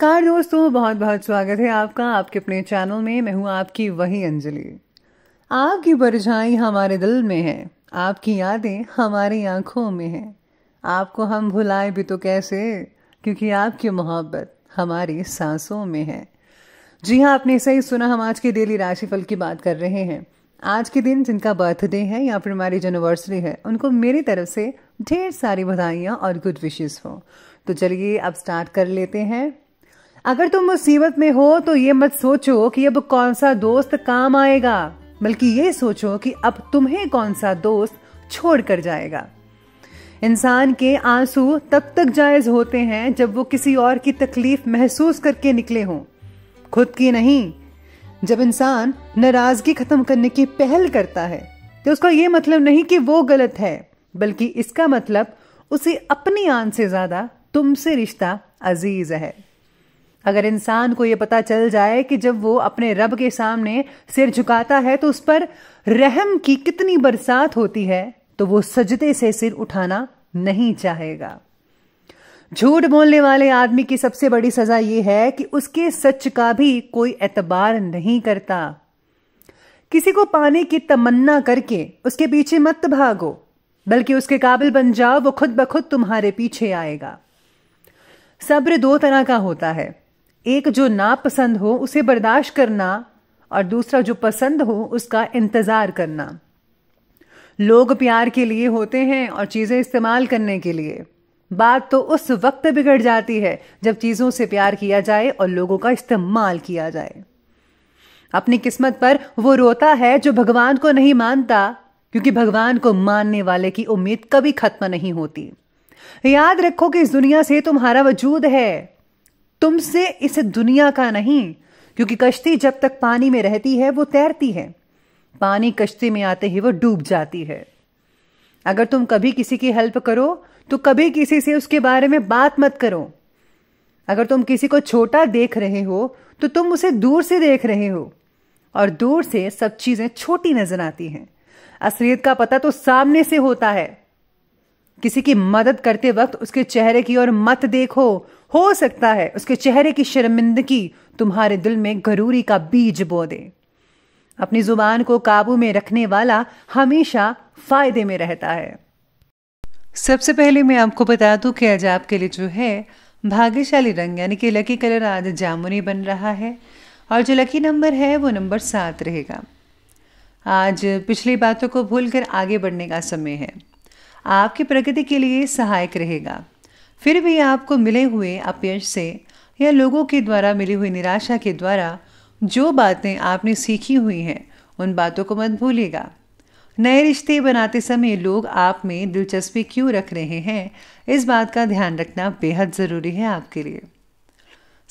नमस्कार दोस्तों बहुत बहुत स्वागत है आपका आपके अपने चैनल में मैं हूं आपकी वही अंजलि आपकी परछाई हमारे दिल में है आपकी यादें हमारी आंखों में हैं आपको हम भुलाए भी तो कैसे क्योंकि आपकी मोहब्बत हमारी सांसों में है जी हाँ आपने सही सुना हम आज के डेली राशिफल की बात कर रहे हैं आज के दिन जिनका बर्थडे है या फिर हमारी एनिवर्सरी है उनको मेरी तरफ से ढेर सारी बधाइयाँ और गुड विशेज़ हो तो चलिए अब स्टार्ट कर लेते हैं अगर तुम मुसीबत में हो तो ये मत सोचो कि अब कौन सा दोस्त काम आएगा बल्कि ये सोचो कि अब तुम्हें कौन सा दोस्त छोड़ कर जाएगा इंसान के आंसू तब तक जायज होते हैं जब वो किसी और की तकलीफ महसूस करके निकले हों खुद की नहीं जब इंसान नाराजगी खत्म करने की पहल करता है तो उसका ये मतलब नहीं कि वो गलत है बल्कि इसका मतलब उसे अपनी आन से ज्यादा तुमसे रिश्ता अजीज है अगर इंसान को यह पता चल जाए कि जब वो अपने रब के सामने सिर झुकाता है तो उस पर रहम की कितनी बरसात होती है तो वो सजदे से सिर उठाना नहीं चाहेगा झूठ बोलने वाले आदमी की सबसे बड़ी सजा यह है कि उसके सच का भी कोई एतबार नहीं करता किसी को पाने की तमन्ना करके उसके पीछे मत भागो बल्कि उसके काबिल बन जाओ वो खुद ब खुद तुम्हारे पीछे आएगा सब्र दो तरह का होता है एक जो नापसंद हो उसे बर्दाश्त करना और दूसरा जो पसंद हो उसका इंतज़ार करना लोग प्यार के लिए होते हैं और चीज़ें इस्तेमाल करने के लिए बात तो उस वक्त बिगड़ जाती है जब चीज़ों से प्यार किया जाए और लोगों का इस्तेमाल किया जाए अपनी किस्मत पर वो रोता है जो भगवान को नहीं मानता क्योंकि भगवान को मानने वाले की उम्मीद कभी खत्म नहीं होती याद रखो कि इस दुनिया से तुम्हारा वजूद है तुमसे इस दुनिया का नहीं क्योंकि कश्ती जब तक पानी में रहती है वो तैरती है पानी कश्ती में आते ही वो डूब जाती है अगर तुम कभी किसी की हेल्प करो तो कभी किसी से उसके बारे में बात मत करो अगर तुम किसी को छोटा देख रहे हो तो तुम उसे दूर से देख रहे हो और दूर से सब चीजें छोटी नजर आती हैं असलियत का पता तो सामने से होता है किसी की मदद करते वक्त उसके चेहरे की ओर मत देखो हो सकता है उसके चेहरे की शर्मिंदगी तुम्हारे दिल में गरूरी का बीज बो दे अपनी जुबान को काबू में रखने वाला हमेशा फायदे में रहता है सबसे पहले मैं आपको बता दूं कि आज आपके लिए जो है भाग्यशाली रंग यानी कि लकी कलर आज जामुनी बन रहा है और जो लकी नंबर है वो नंबर सात रहेगा आज पिछली बातों को भूलकर आगे बढ़ने का समय है आपकी प्रगति के लिए सहायक रहेगा फिर भी आपको मिले हुए अपयश से या लोगों के द्वारा मिली हुई निराशा के द्वारा जो बातें आपने सीखी हुई हैं उन बातों को मत भूलिएगा नए रिश्ते बनाते समय लोग आप में दिलचस्पी क्यों रख रहे हैं इस बात का ध्यान रखना बेहद ज़रूरी है आपके लिए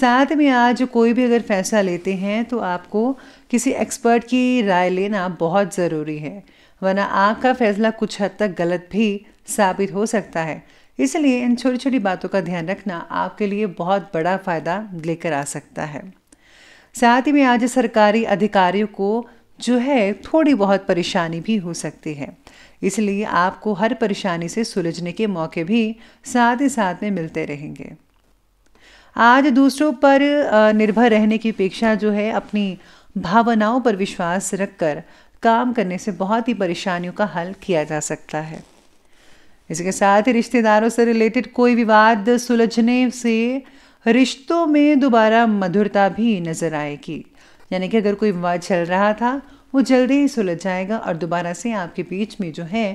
साथ में आज कोई भी अगर फैसला लेते हैं तो आपको किसी एक्सपर्ट की राय लेना बहुत ज़रूरी है वरना आपका का फैसला कुछ हद तक गलत भी साबित हो सकता है इसलिए इन छोटी छोटी बातों का ध्यान रखना आपके लिए बहुत बड़ा फ़ायदा लेकर आ सकता है साथ ही में आज सरकारी अधिकारियों को जो है थोड़ी बहुत परेशानी भी हो सकती है इसलिए आपको हर परेशानी से सुलझने के मौके भी साथ ही साथ में मिलते रहेंगे आज दूसरों पर निर्भर रहने की अपेक्षा जो है अपनी भावनाओं पर विश्वास रखकर काम करने से बहुत ही परेशानियों का हल किया जा सकता है इसके साथ ही रिश्तेदारों से रिलेटेड कोई विवाद सुलझने से रिश्तों में दोबारा मधुरता भी नज़र आएगी यानी कि अगर कोई विवाद चल रहा था वो जल्दी ही सुलझ जाएगा और दोबारा से आपके बीच में जो है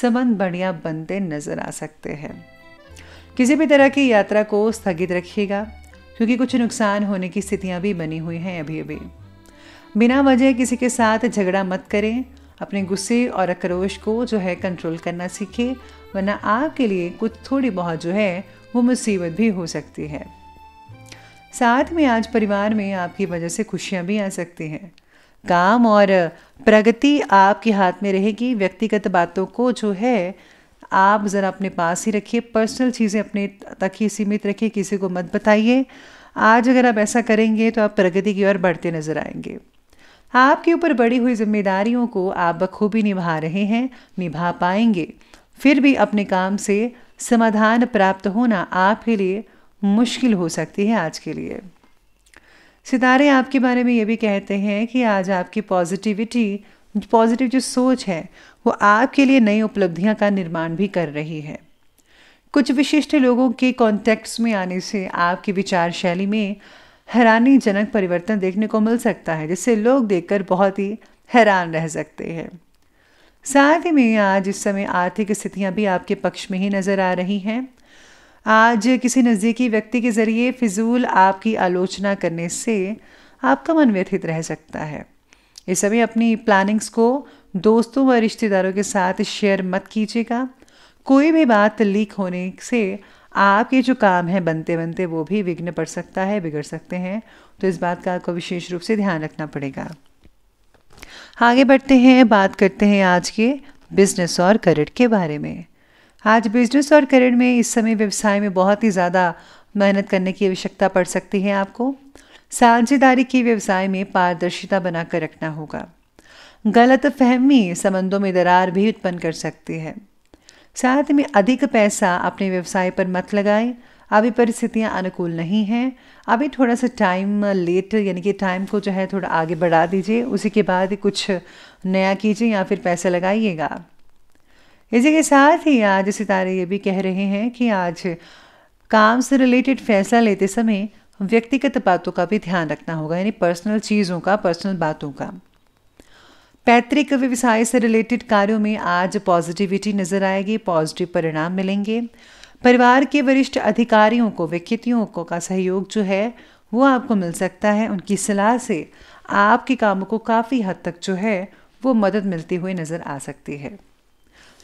संबंध बढ़िया बनते नज़र आ सकते हैं किसी भी तरह की यात्रा को स्थगित रखिएगा क्योंकि कुछ नुकसान होने की स्थितियां भी बनी हुई हैं अभी अभी बिना वजह किसी के साथ झगड़ा मत करें अपने गुस्से और आक्रोश को जो है कंट्रोल करना सीखें वरना आपके लिए कुछ थोड़ी बहुत जो है वो मुसीबत भी हो सकती है साथ में आज परिवार में आपकी वजह से खुशियाँ भी आ सकती हैं काम और प्रगति आपके हाथ में रहेगी व्यक्तिगत बातों को जो है आप ज़रा अपने पास ही रखिए पर्सनल चीज़ें अपने तक ही सीमित रखिए किसी को मत बताइए आज अगर आप ऐसा करेंगे तो आप प्रगति की ओर बढ़ते नजर आएंगे आपके ऊपर बढ़ी हुई जिम्मेदारियों को आप बखूबी निभा रहे हैं निभा पाएंगे फिर भी अपने काम से समाधान प्राप्त होना आपके लिए मुश्किल हो सकती है आज के लिए सितारे आपके बारे में ये भी कहते हैं कि आज आपकी पॉजिटिविटी पॉजिटिव जो सोच है वो आपके लिए नई उपलब्धियां का निर्माण भी कर रही है कुछ विशिष्ट लोगों के कॉन्टेक्ट्स में आने से आपकी विचार शैली में हैरानीजनक परिवर्तन देखने को मिल सकता है जिससे लोग देखकर बहुत ही हैरान रह सकते हैं साथ ही में आज इस समय आर्थिक स्थितियां भी आपके पक्ष में ही नज़र आ रही हैं आज किसी नज़दीकी व्यक्ति के ज़रिए फिजूल आपकी आलोचना करने से आपका मन व्यथित रह सकता है इस समय अपनी प्लानिंग्स को दोस्तों व रिश्तेदारों के साथ शेयर मत कीजिएगा कोई भी बात लीक होने से आपके जो काम है बनते बनते वो भी विघ्न पड़ सकता है बिगड़ सकते हैं तो इस बात का आपको विशेष रूप से ध्यान रखना पड़ेगा आगे बढ़ते हैं बात करते हैं आज के बिजनेस और करियर के बारे में आज बिजनेस और करियर में इस समय व्यवसाय में बहुत ही ज़्यादा मेहनत करने की आवश्यकता पड़ सकती है आपको साझेदारी के व्यवसाय में पारदर्शिता बनाकर रखना होगा गलत फहमी संबंधों में दरार भी उत्पन्न कर सकती है साथ में अधिक पैसा अपने व्यवसाय पर मत लगाएं अभी परिस्थितियाँ अनुकूल नहीं हैं अभी थोड़ा सा टाइम लेट यानी कि टाइम को जो है थोड़ा आगे बढ़ा दीजिए उसी के बाद कुछ नया कीजिए या फिर पैसा लगाइएगा इसी के साथ ही आज सितारे ये भी कह रहे हैं कि आज काम से रिलेटेड फैसला लेते समय व्यक्तिगत बातों का भी ध्यान रखना होगा यानी पर्सनल चीज़ों का पर्सनल बातों का पैतृक व्यवसाय से रिलेटेड कार्यों में आज पॉजिटिविटी नजर आएगी पॉजिटिव परिणाम मिलेंगे परिवार के वरिष्ठ अधिकारियों को व्यक्तियों को का सहयोग जो है वो आपको मिल सकता है उनकी सलाह से आपके कामों को काफ़ी हद तक जो है वो मदद मिलती हुई नज़र आ सकती है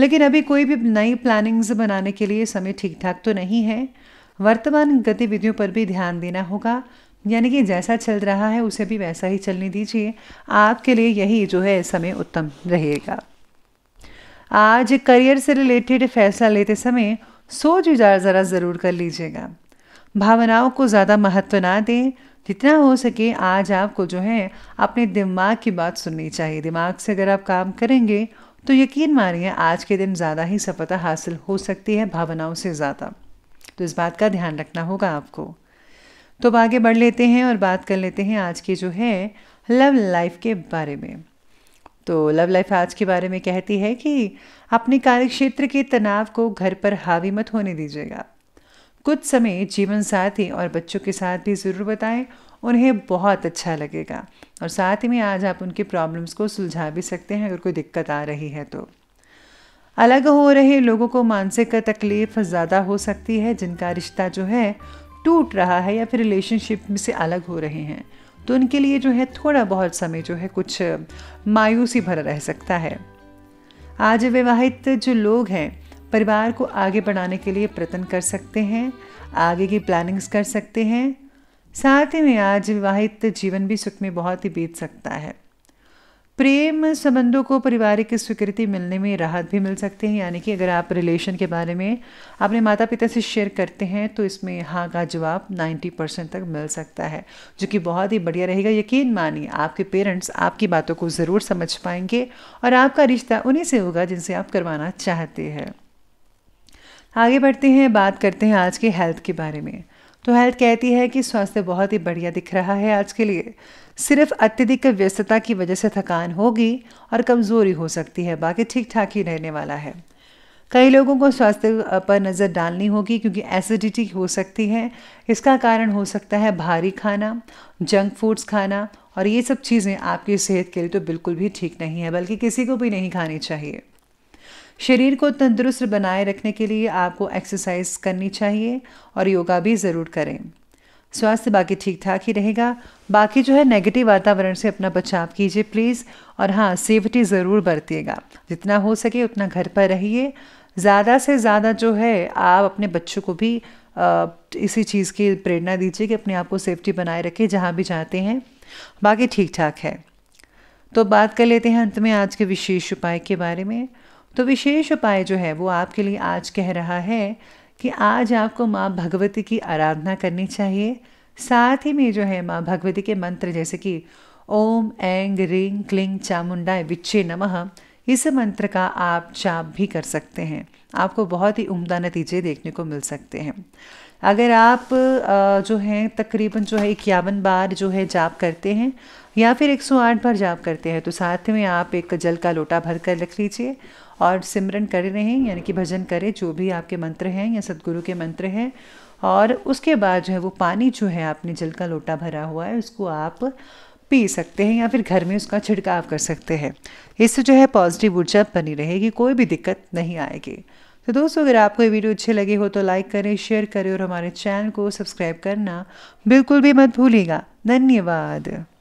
लेकिन अभी कोई भी नई प्लानिंग्स बनाने के लिए समय ठीक ठाक तो नहीं है वर्तमान गतिविधियों पर भी ध्यान देना होगा यानी कि जैसा चल रहा है उसे भी वैसा ही चलने दीजिए आपके लिए यही जो है समय उत्तम रहेगा आज करियर से रिलेटेड फैसला लेते समय सोच विचार ज़रा ज़रूर कर लीजिएगा भावनाओं को ज़्यादा महत्व ना दें जितना हो सके आज आपको जो है अपने दिमाग की बात सुननी चाहिए दिमाग से अगर आप काम करेंगे तो यकीन मानिए आज के दिन ज़्यादा ही सफलता हासिल हो सकती है भावनाओं से ज़्यादा तो इस बात का ध्यान रखना होगा आपको तो अब आगे बढ़ लेते हैं और बात कर लेते हैं आज की जो है लव लाइफ के बारे में तो लव लाइफ आज के बारे में कहती है कि अपने कार्यक्षेत्र के तनाव को घर पर हावी मत होने दीजिएगा कुछ समय जीवन साथी और बच्चों के साथ भी ज़रूर बताएं उन्हें बहुत अच्छा लगेगा और साथ ही में आज आप उनके प्रॉब्लम्स को सुलझा भी सकते हैं अगर कोई दिक्कत आ रही है तो अलग हो रहे लोगों को मानसिक तकलीफ ज़्यादा हो सकती है जिनका रिश्ता जो है टूट रहा है या फिर रिलेशनशिप में से अलग हो रहे हैं तो उनके लिए जो है थोड़ा बहुत समय जो है कुछ मायूसी भरा रह सकता है आज विवाहित जो लोग हैं परिवार को आगे बढ़ाने के लिए प्रयत्न कर सकते हैं आगे की प्लानिंग्स कर सकते हैं साथ ही में आज विवाहित जीवन भी सुख में बहुत ही बीत सकता है प्रेम संबंधों को पारिवारिक स्वीकृति मिलने में राहत भी मिल सकती है यानी कि अगर आप रिलेशन के बारे में अपने माता पिता से शेयर करते हैं तो इसमें हाँ का जवाब 90 परसेंट तक मिल सकता है जो कि बहुत ही बढ़िया रहेगा यकीन मानिए आपके पेरेंट्स आपकी बातों को ज़रूर समझ पाएंगे और आपका रिश्ता उन्हीं से होगा जिनसे आप करवाना चाहते हैं आगे बढ़ते हैं बात करते हैं आज के हेल्थ के बारे में तो हेल्थ कहती है कि स्वास्थ्य बहुत ही बढ़िया दिख रहा है आज के लिए सिर्फ अत्यधिक व्यस्तता की वजह से थकान होगी और कमज़ोरी हो सकती है बाकी ठीक ठाक ही रहने वाला है कई लोगों को स्वास्थ्य पर नज़र डालनी होगी क्योंकि एसिडिटी हो सकती है इसका कारण हो सकता है भारी खाना जंक फूड्स खाना और ये सब चीज़ें आपकी सेहत के लिए तो बिल्कुल भी ठीक नहीं है बल्कि किसी को भी नहीं खानी चाहिए शरीर को तंदुरुस्त बनाए रखने के लिए आपको एक्सरसाइज करनी चाहिए और योगा भी ज़रूर करें स्वास्थ्य बाकी ठीक ठाक ही रहेगा बाकी जो है नेगेटिव वातावरण से अपना बचाव कीजिए प्लीज़ और हाँ सेफ्टी ज़रूर बरतिएगा जितना हो सके उतना घर पर रहिए ज़्यादा से ज़्यादा जो है आप अपने बच्चों को भी इसी चीज़ की प्रेरणा दीजिए कि अपने आप को सेफ्टी बनाए रखें जहाँ भी जाते हैं बाकी ठीक ठाक है तो बात कर लेते हैं अंत में आज के विशेष उपाय के बारे में तो विशेष उपाय जो है वो आपके लिए आज कह रहा है कि आज आपको माँ भगवती की आराधना करनी चाहिए साथ ही में जो है माँ भगवती के मंत्र जैसे कि ओम एंग रिंग क्लिंग चामुंडा विच्छे नमः इस मंत्र का आप जाप भी कर सकते हैं आपको बहुत ही उम्दा नतीजे देखने को मिल सकते हैं अगर आप जो है तकरीबन जो है इक्यावन बार जो है जाप करते हैं या फिर 108 बार जाप करते हैं तो साथ में आप एक जल का लोटा भर कर रख लीजिए और सिमरन कर रहे हैं यानी कि भजन करें जो भी आपके मंत्र हैं या सदगुरु के मंत्र हैं और उसके बाद जो है वो पानी जो है आपने जल का लोटा भरा हुआ है उसको आप पी सकते हैं या फिर घर में उसका छिड़काव कर सकते हैं इससे जो है पॉजिटिव ऊर्जा बनी रहेगी कोई भी दिक्कत नहीं आएगी तो दोस्तों अगर आपको ये वीडियो अच्छी लगे हो तो लाइक करें शेयर करें और हमारे चैनल को सब्सक्राइब करना बिल्कुल भी मत भूलिएगा धन्यवाद